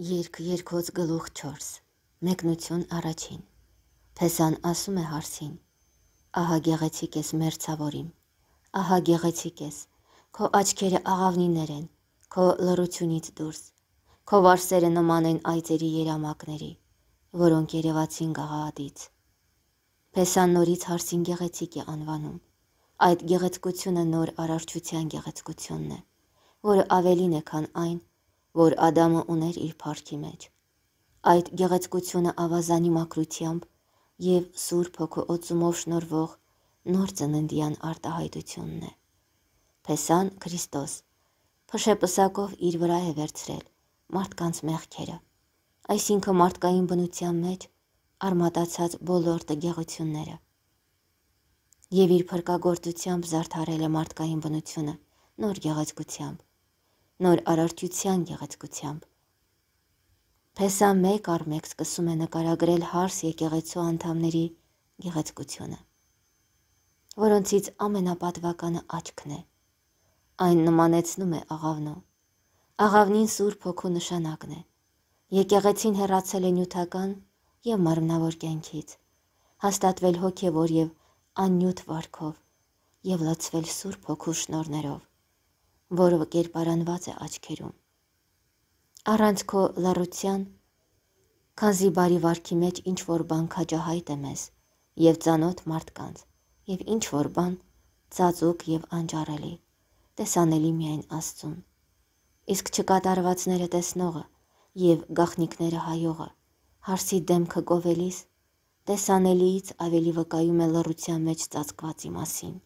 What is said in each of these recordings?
Երկ երկոց գլուխ 4 Մեկնություն առաջին Թեսան ասում է հարսին Ահա գեղեցիկ ես մեր ցավորիմ Ահա գեղեցիկ ես քո աչքերը աղավնիներ են քո լրությունից դուրս քո վարսերը նման են այծերի երամակների որոնք երևացին գաղաատից Թեսան նորից հարսին գեղեցիկ է անվանում այդ գեղեցկությունը նոր արարչության գեղեցկությունն է որը ավելին է քան այն որ Ադամը ուներ իր փառքի մեջ։ Այդ գեղեցկությունը ավազանի մակրությամբ եւ սուրբ հոգու օծումով շնորվող նոր ծննդյան արտահայտությունն է։ Փեսան Քրիստոս փշեպսակով իր վրա է վերցրել մարդկանց մեղքերը։ Այսինքն մարդկային բնության մեջ արմատացած բոլոր տգեղությունները եւ իր փրկagorցությամբ զարդարել է մարդկային բնությունը նոր գեղեցկությամբ նոր արարչության գեղեցկությամբ։ Փեսա մեկ առ մեկ սկսում է նկարագրել հարս եկեղեցու անդամների գեղեցկությունը, որոնցից ամենապատվականը աչքն է։ Այն նմանեցնում է աղավնու։ Աղավնին սուրբ հոգու նշանակն է։ Եկեղեցին հեռացել է նյութական եւ մարմնավոր կյանքից, հաստատվել հոգեոր եւ անյութ վարքով եւ լցվել սուրբ հոգու շնորներով որը կերպարանված է աչքերում։ Առանց քո լարության, քանզի բարի վարքի մեջ ինչ որ բան քաջահայտ է մեզ եւ ծանոթ մարդկանց եւ ինչ որ բան ծածուկ եւ անճարելի, տեսանելի միայն Աստծուն։ Իսկ չկատարվածները տեսնողը եւ գախնիկները հայողը հարսի դեմքը գովելիս տեսանելիից ավելի վկայում է լռության մեջ ծածկվածի մասին։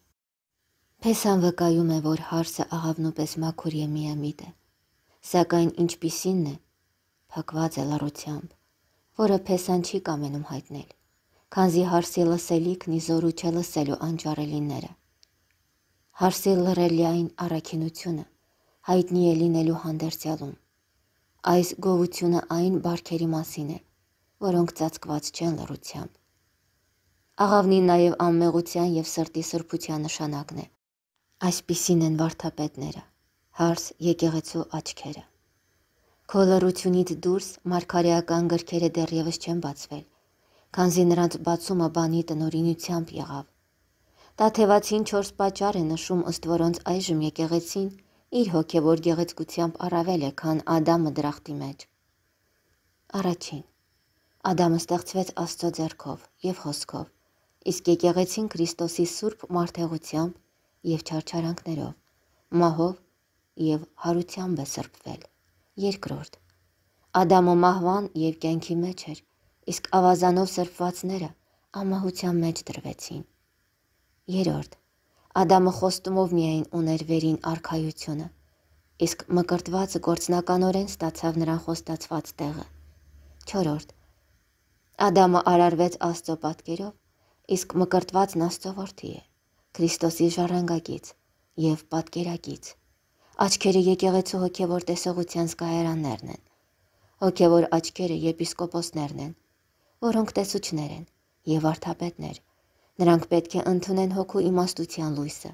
Փեսան վկայում է, որ հարսը աղավնուպես մաքուր է միամիտ է։ Սակայն ինչպիսինն է, փակված է լարությամբ, որը փեսան չի կամենում հայտնել, քանզի հարսի լսելիքն իզորու չէ լսելու անճարելիները։ Հարսի լրելիային առաքինությունը հայտնի է լինելու հանդերձյալում։ Այս գովությունը այն բարքերի մասին է, որոնք ծածկված չեն լրությամբ։ Աղավնին նաև անմեղության եւ սրտի սրբության նշանակն է, Այսպիսին են վարդապետները, հարս եկեղեցու աչքերը։ Քոլորությունից դուրս մարգարեական գրքերը դեռևս չեն բացվել, քանզի նրանց բացումը բանի տնորինությամբ եղավ։ Տաթևացին 4 պատճառ է նշում ըստ որոնց այժմ եկեղեցին իր հոգևոր գեղեցկությամբ առավել է, քան Ադամը դրախտի մեջ։ Առաջին. Ադամը ստեղծվեց Աստծո ձեռքով եւ խոսքով, իսկ եկեղեցին Քրիստոսի սուրբ մարդեղությամբ եւ չարչարանքներով մահով եւ հարությամբ է սրբվել երկրորդ ադամը մահվան եւ կյանքի մեջ էր իսկ ավազանով սրբվածները ամահության մեջ դրվեցին երրորդ ադամը խոստումով միայն ուներ վերին արքայությունը իսկ մկրտվածը գործնականորեն ստացավ նրան խոստացված տեղը չորրորդ Ադամը արարվեց Աստծո պատկերով, իսկ մկրտվածն Աստծո որդի է։ Քրիստոսի ժառանգակից եւ պատկերակից։ Աչքերը եկեղեցու հոգևոր տեսողության զգայարաններն են։ Հոգևոր աչքերը եպիսկոպոսներն են, որոնք տեսուչներ են եւ արթապետներ։ Նրանք պետք է ընդունեն հոգու իմաստության լույսը,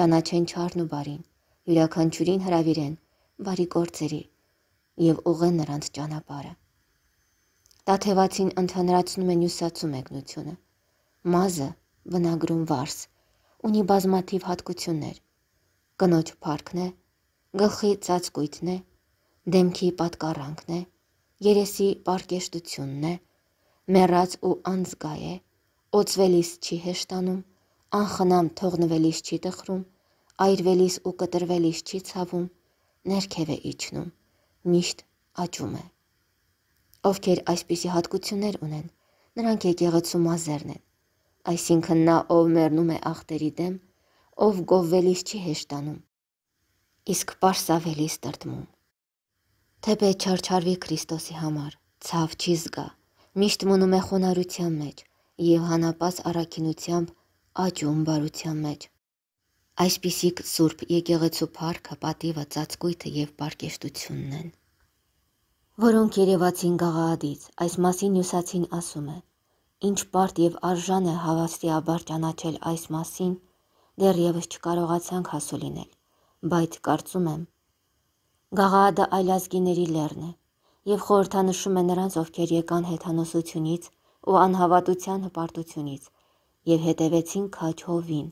ճանաչեն չարն ու բարին, յուրաքանչյուրին հravirեն բարի գործերի եւ ուղեն նրանց ճանապարհը։ Տաթևացին ընդհանրացնում է նյուսացու մեկնությունը։ Մազը վնագրում վարս, ունի բազմաթիվ հատկություններ։ Կնոջ փառքն է, գլխի ծածկույթն է, դեմքի պատկառանքն է, երեսի պարկեշտությունն է, մեռած ու անզգա է, օծվելիս չի հեշտանում, անխնամ թողնվելիս չի տխրում, այրվելիս ու կտրվելիս չի ցավում, ներքև է իջնում, միշտ աճում է։ Ովքեր այսպիսի հատկություններ ունեն, նրանք եկեղեցու մազերն են, այսինքն նա ով մեռնում է ախտերի դեմ, ով գովվելիս չի հեշտանում, իսկ պարսավելիս տրտմում։ Թեպե չարչարվի Քրիստոսի համար, ցավ չի զգա, միշտ մնում է խոնարհության մեջ եւ հանապած առաքինությամբ աճում բարության մեջ։ Այսպիսիք Սուրբ Եկեղեցու փառքը, պատիվը, ծածկույթը եւ բարգեշտությունն են, որոնք երևացին Գաղաադից, այս մասին Հյուսացին ասում է ինչ բարդ եւ արժան է հավաստիաբար ճանաչել այս մասին, դեռևս չկարողացանք հասու լինել, բայց կարծում եմ Գաղաադը այլազգիների լեռն է եւ խորհրդանշում է նրանց, ովքեր եկան հեթանոսությունից ու անհավատության հպարտությունից եւ հետևեցին քաչովին,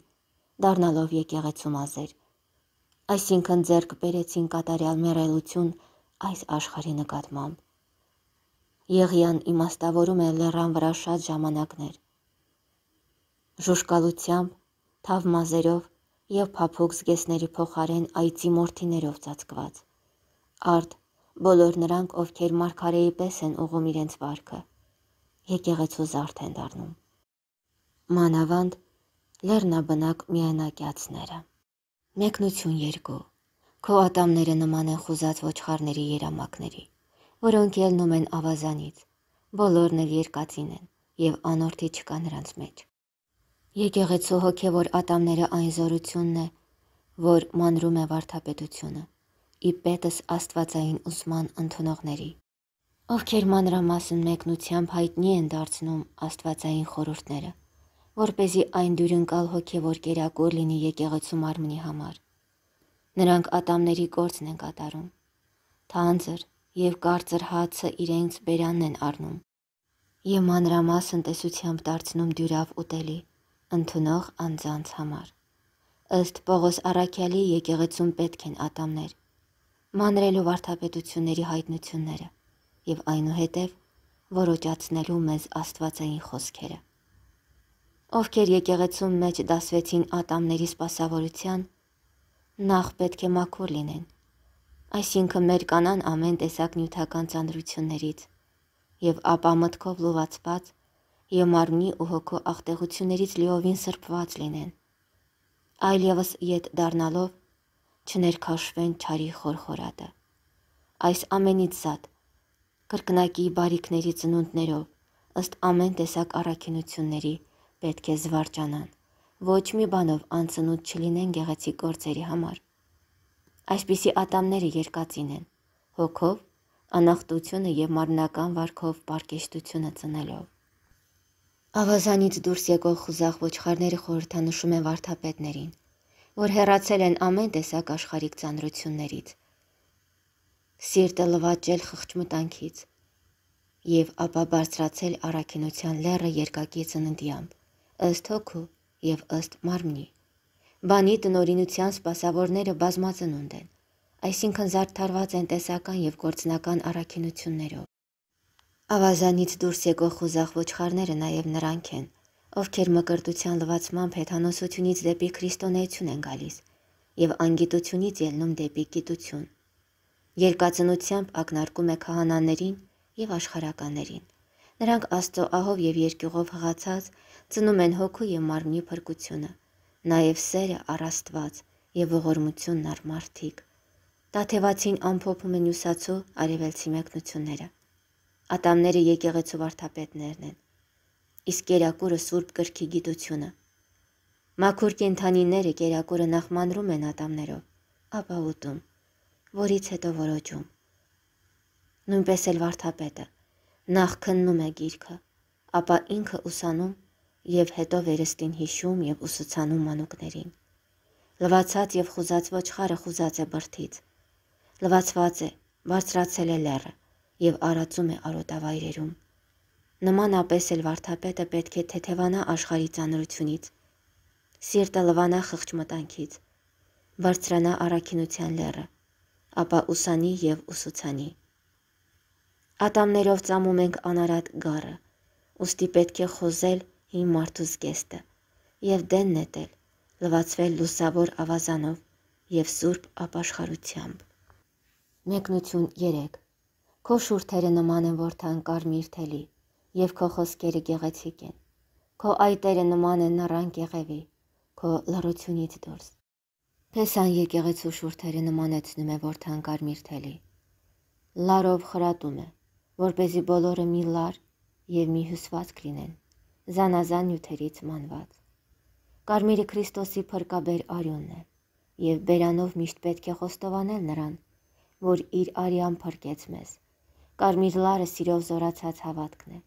դառնալով եկեղեցու մազեր։ Այսինքն ձեռք բերեցին կատարյալ մեռելություն այս աշխարհի նկատմամբ Եղյան իմաստավորում է լեռան վրա շատ ժամանակներ։ Ժուշկալությամբ, թավմազերով եւ փափուկ զգեստների փոխարեն այծի մորթիներով ծածկված։ Արդ բոլոր նրանք, ովքեր մարգարեի պես են ուղում իրենց վարկը, եկեղեցու զարդ են դառնում։ Մանավանդ լեռնաբնակ միանակյացները։ Մեկնություն երկու։ Քո ատամները նման են խուզած ոչխարների երամակների որոնք ելնում են ավազանից։ Բոլորն էլ երկածին են եւ անորթի չկա նրանց մեջ։ Եկեղեցու հոգևոր ատամները այն զորությունն է, որ մանրում է վարդապետությունը՝ իպետս աստվածային ուսման ընդունողների, ովքեր մանրամասն մեկնությամբ հայտնի են դարձնում աստվածային խորհուրդները, որ เป զի այն դյուրընկալ հոգևոր կերակուր լինի եկեղեցու մարմնի համար։ Նրանք ատամների գործն են կատարում։ Թանձր, և կարծր հացը իրենց բերանն են առնում և մանրամասն տեսությամբ դարձնում դյուրավ ուտելի, ընդունող անձանց համար։ Ըստ Պողոս առաքյալի եկեղեցում պետք են ատամներ, մանրելով արդապետությունների հայտնությունները և այնուհետև որոճացնելու մեզ աստվածային խոսքերը։ Ովքեր եկեղեցում մեջ դասվեցին ատամների սպասավորության, նախ պետք է մաքուր լինեն այսինքն մեր կանան ամեն տեսակ նյութական ծանրություններից եւ ապա մտքով լովածված եւ մարմնի ու հոգու աղտեղություններից լիովին սրբված լինեն։ Այլևս իդ դառնալով չներքաշվեն ճարի խորխորատը։ Այս ամենից զատ կրկնակի բարիկների ծնունդներով ըստ ամեն տեսակ առաքինությունների պետք է զվարճանան։ Ոչ մի բանով անծնունդ չլինեն գեղեցիկ գործերի համար։ Այսպիսի ատամները երկածին են, հոգով, անախտությունը եւ մարմնական վարքով պարկեշտությունը ծնելով։ Ավազանից դուրս եկող խուզախ ոչխարները խորհրդանշում են վարդապետներին, որ հեռացել են ամեն տեսակ աշխարհիկ ծանրություններից։ Սիրտը լվաճել խղճմտանքից եւ ապա բարձրացել առաքինության լեռը երկակի ծննդիամբ, ըստ հոգու եւ ըստ մարմնի։ Բանի տնորինության սպասավորները բազմածնունդ են, այսինքն զարդարված են տեսական եւ գործնական առաքինություններով։ Ավազանից դուրս եկող խուզախ ոչխարները նաեւ նրանք են, ովքեր մկրտության լվացմամբ հեթանոսությունից դեպի քրիստոնեություն են գալիս եւ անգիտությունից ելնում դեպի գիտություն։ Երկածնությամբ ակնարկում է քահանաներին եւ աշխարականներին։ Նրանք աստծո ահով եւ երկյուղով հղացած ծնում են հոգու եւ մարմնի փրկությունը նաև սերը առաստված եւ ողորմությունն առ մարդիկ։ Տաթևացին ամփոփում են յուսացու արևելցի մեկնությունները։ Ատամները եկեղեցու վարդապետներն են։ Իսկ երակուրը Սուրբ Գրքի գիտությունը։ Մաքուր կենթանիները երակուրը նախ մանրում են ատամներով, ապա ուտում, որից հետո որոջում։ Նույնպես էլ վարդապետը նախ քննում է գիրքը, ապա ինքը ուսանում եւ հետո վերստին հիշում եւ ուսուցանում մանուկներին։ Լվացած եւ խուզած ոչխարը խուզած է բրթից։ Լվացված է, բարձրացել է լեռը եւ արածում է արոտավայրերում։ Նմանապես էլ վարդապետը պետք է թեթևանա աշխարհի ծանրությունից։ Սիրտը լվանա խղճ մտանքից։ Բարձրանա առաքինության լեռը, ապա ուսանի եւ ուսուցանի։ Ատամներով ծամում ենք անարատ գառը։ Ոստի պետք է խոզել հին մարդու զգեստը եւ դեն նետել, լվացվել լուսավոր ավազանով եւ սուրբ ապաշխարությամբ։ Մեկնություն 3 Քո շուրթերը նման են որդան կարմիր թելի, եւ քո խոսքերը գեղեցիկ են։ Քո այտերը նման են նռան կեղևի, քո լռությունից դուրս։ Փեսան եկեղեցու շուրթերը նմանեցնում է որդան կարմիր թելի։ Լարով խրատում է, որ เป զի բոլորը մի լար եւ մի հյուսված լինեն զանազան նյութերից մանված։ Կարմիրը Քրիստոսի փրկաբեր արյունն է, եւ բերանով միշտ պետք է խոստովանել նրան, որ իր արյան փրկեց մեզ։ Կարմիր լարը սիրով զորացած հավատքն է։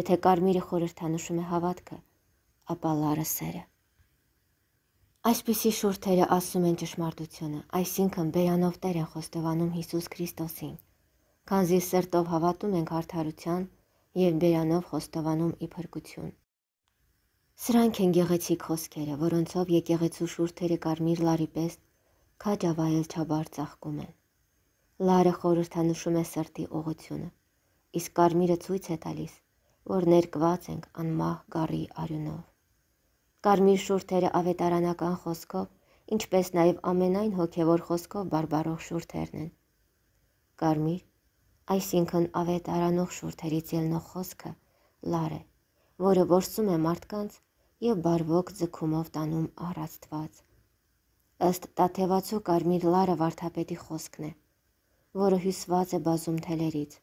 Եթե կարմիրը խորհրդանշում է հավատքը, ապա լարը սերը։ Այսպիսի շուրթերը ասում են ճշմարտությունը, այսինքն բերանով Տեր են խոստովանում Հիսուս Քրիստոսին։ Քանզի սրտով հավատում ենք հարթարության եւ բերանով խոստովանում իբրկություն։ Սրանք են գեղեցիկ խոսքերը, որոնցով եկեղեցու շուրթերը կարմիր լարի պես քաջ ավայել չաբար ծաղկում են։ Լարը խորհրդանշում է սրտի ուղությունը, իսկ կարմիրը ցույց է տալիս, որ ներկված ենք անմահ գառի արյունով։ Կարմիր շուրթերը ավետարանական խոսքով, ինչպես նաև ամենայն հոգևոր խոսքով բարբարող շուրթերն են։ Կարմիր Այսինքն ավետարանող շուրթերից ելնող խոսքը լար է, որը ворսում է մարդկանց եւ բարվոք ձգումով տանում առաստված։ Ըստ Տաթևացու Կարմիր Լարը վարդապետի խոսքն է, որը հյուսված է բազում թելերից,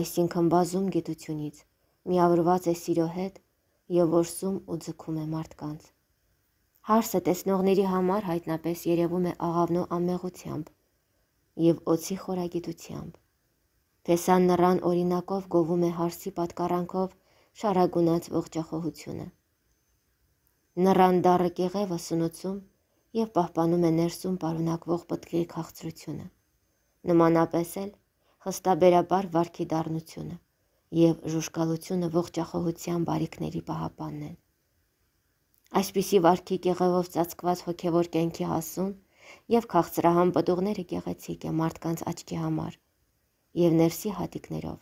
այսինքն բազում գիտությունից, միավորված է սիրո հետ եւ ворսում ու ձգում է մարդկանց։ Հարսը տեսնողների համար հայտնապես երևում է աղավնու ամեղությամբ եւ օծի խորագիտությամբ։ Տեսան նրան օրինակով գովում է հարսի պատկարանքով շարագունած ողջախոհությունը։ Նրան դառը կեղևը սնուցում և պահպանում է ներսում պարունակվող պտկի քաղցրությունը։ Նմանապես էլ խստաբերաբար վարքի դառնությունը և ժուշկալությունը ողջախոհության բարիքների պահապանն են։ Այսպիսի վարքի կեղևով ծածկված հոգևոր կենքի հասուն և քաղցրահամ պտուղները գեղեցիկ է մարդկանց աչքի համար եւ ներսի հատիկներով։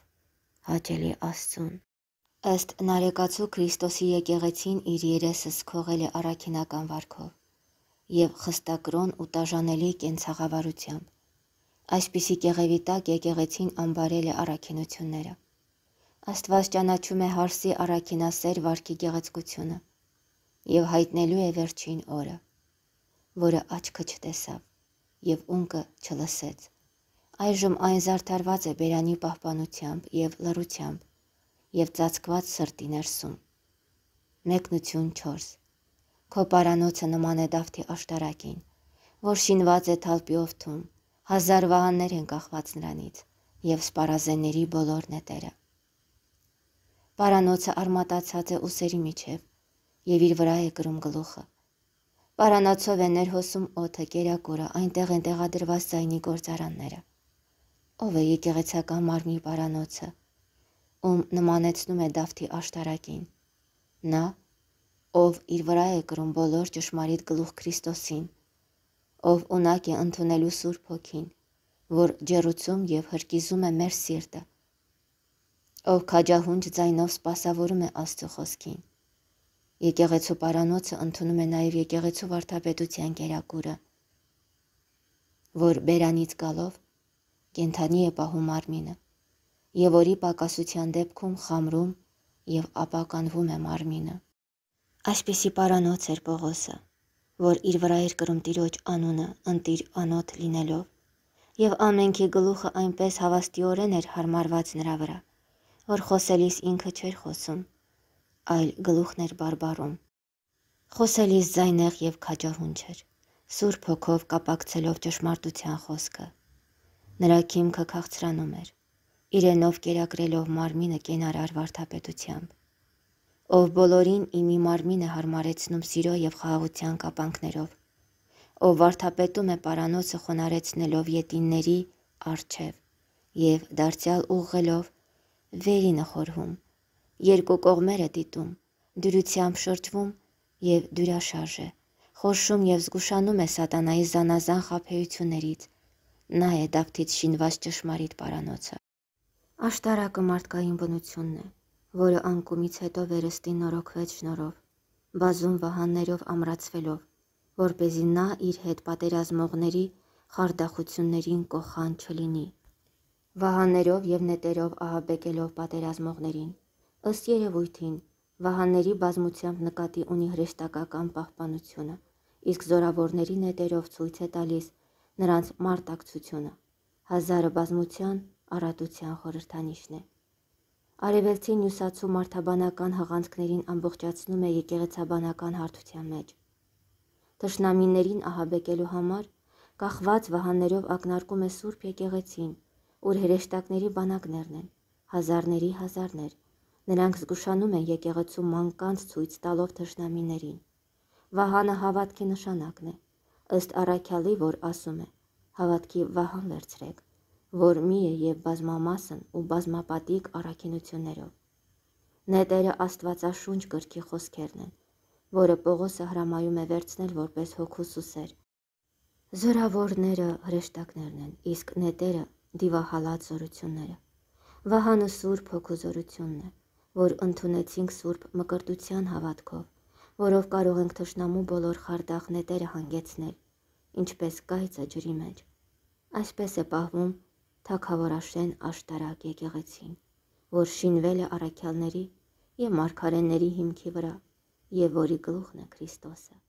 Հաճելի Աստծուն։ Ըստ նարեկացու Քրիստոսի եկեղեցին իր երեսը սքողել է առաքինական վարքով եւ խստակրոն ու տաժանելի կենցաղավարությամբ։ Այսպիսի կեղևիտակ եկեղեցին ամբարել է առաքինությունները։ Աստված ճանաչում է հարսի առաքինասեր վարքի գեղեցկությունը եւ հայտնելու է վերջին օրը, որը աչքը չտեսավ եւ ունկը չլսեց Այժմ այն զարդարված է բերանի պահպանությամբ եւ լրությամբ եւ ծածկված սրտի ներսում։ Մեկնություն 4։ Քո պարանոցը նման է Դավթի աշտարակին, որ շինված է թալպիով թում, հազար վահաններ են կախված նրանից եւ սպառազենների բոլոր նետերը։ Պարանոցը արմատացած է ուսերի միջև եւ իր վրա է գրում գլուխը։ Պարանոցով է ներհոսում օդը, կերակուրը, այնտեղ են տեղադրված ցայնի գործարանները։ Ով է եկեղեցական մարմնի պարանոցը, ում նմանեցնում է Դավթի աշտարակին։ Նա, ով իր վրա է կրում բոլոր ճշմարիտ գլուխ Քրիստոսին, ով ունակ է ընդունելու Սուրբ Հոգին, որ ջերուցում եւ հրկիզում է մեր սիրտը, ով քաջահունջ ձայնով սпасավորում է Աստծո խոսքին։ Եկեղեցու պարանոցը ընդունում է նաև եկեղեցու վարդապետության կերակուրը, որ բերանից գալով կենթանի է պահում արմինը եւ որի պակասության դեպքում խամրում եւ ապականվում է մարմինը։ Այսպիսի պարանոց էր Պողոսը, որ իր վրա էր կրում տիրոջ անունը ընտիր անոթ լինելով եւ ամենքի գլուխը այնպես հավաստիորեն էր հարմարված նրա վրա, որ խոսելիս ինքը չէր խոսում, այլ գլուխն էր բարբարում։ Խոսելիս զայնեղ եւ քաջահուն չէր, սուրբ հոգով կապակցելով ճշմարտության խոսքը։ Նրա քիմքը քաղցրանում էր, իրենով կերակրելով մարմինը կենարար վարդապետությամբ։ Ով բոլորին իմի մարմինը հարմարեցնում սիրո եւ խաղաղության կապանքներով, ով վարդապետում է պարանոցը խոնարեցնելով ետինների արչև եւ դարձյալ ուղղելով վերինը խորհում, երկու կողմերը դիտում, դյուրությամբ շրջվում եւ դյուրաշարժ է, խորշում եւ զգուշանում է սատանայի զանազան խափեություններից, Նա է տակտից շինված ճշմարիտ պարանոցը։ Աշտարակը մարդկային բնությունն է, որը անկումից հետո վերստին նորոգվեց շնորով, բազում վահաններով ամրացվելով, որ เป զի նա իր հետ պատերազմողների խարդախություններին կողան չլինի։ Վահաններով եւ նետերով ահաբեկելով պատերազմողներին, ըստ երևույթին, վահանների բազմությամբ նկատի ունի հրեշտակական պահպանությունը, իսկ զորավորների նետերով ցույց է տալիս նրանց մարտակցությունը։ Հազարը բազմության, առատության խորհրդանիշն է։ Արևելցի նյուսացու մարդաբանական հաղանցքներին ամբողջացնում է եկեղեցաբանական հարթության մեջ։ Թշնամիներին ահաբեկելու համար կախված վահաններով ակնարկում է Սուրբ եկեղեցին, որ հրեշտակների բանակներն են, հազարների հազարներ։ Նրանք զգուշանում են եկեղեցու մանկանց ցույց տալով թշնամիներին։ Վահանը հավատքի նշանակն է ըստ առաքյալի, որ ասում է. հավատքի վահան վերցրեք, որ մի է եւ բազմամասն ու բազմապատիկ առաքինություններով։ Նետերը Աստվածաշունչ գրքի խոսքերն են, որը Պողոսը հրամայում է վերցնել որպես հոգու սուսեր։ Զորավորները հրեշտակներն են, իսկ նետերը դիվահալած զորությունները։ Վահանը սուրբ հոգու զորությունն է, որ ընդունեցինք սուրբ մկրտության հավատքով որով կարող ենք թշնամու բոլոր խարդախ նետերը հանգեցնել, ինչպես կայծը ջրի մեջ։ Այսպես է պահվում թակավորաշեն աշտարակ եկեղեցին, որ շինվել է առաքյալների և մարգարենների հիմքի վրա, և որի գլուխն է Քրիստոսը։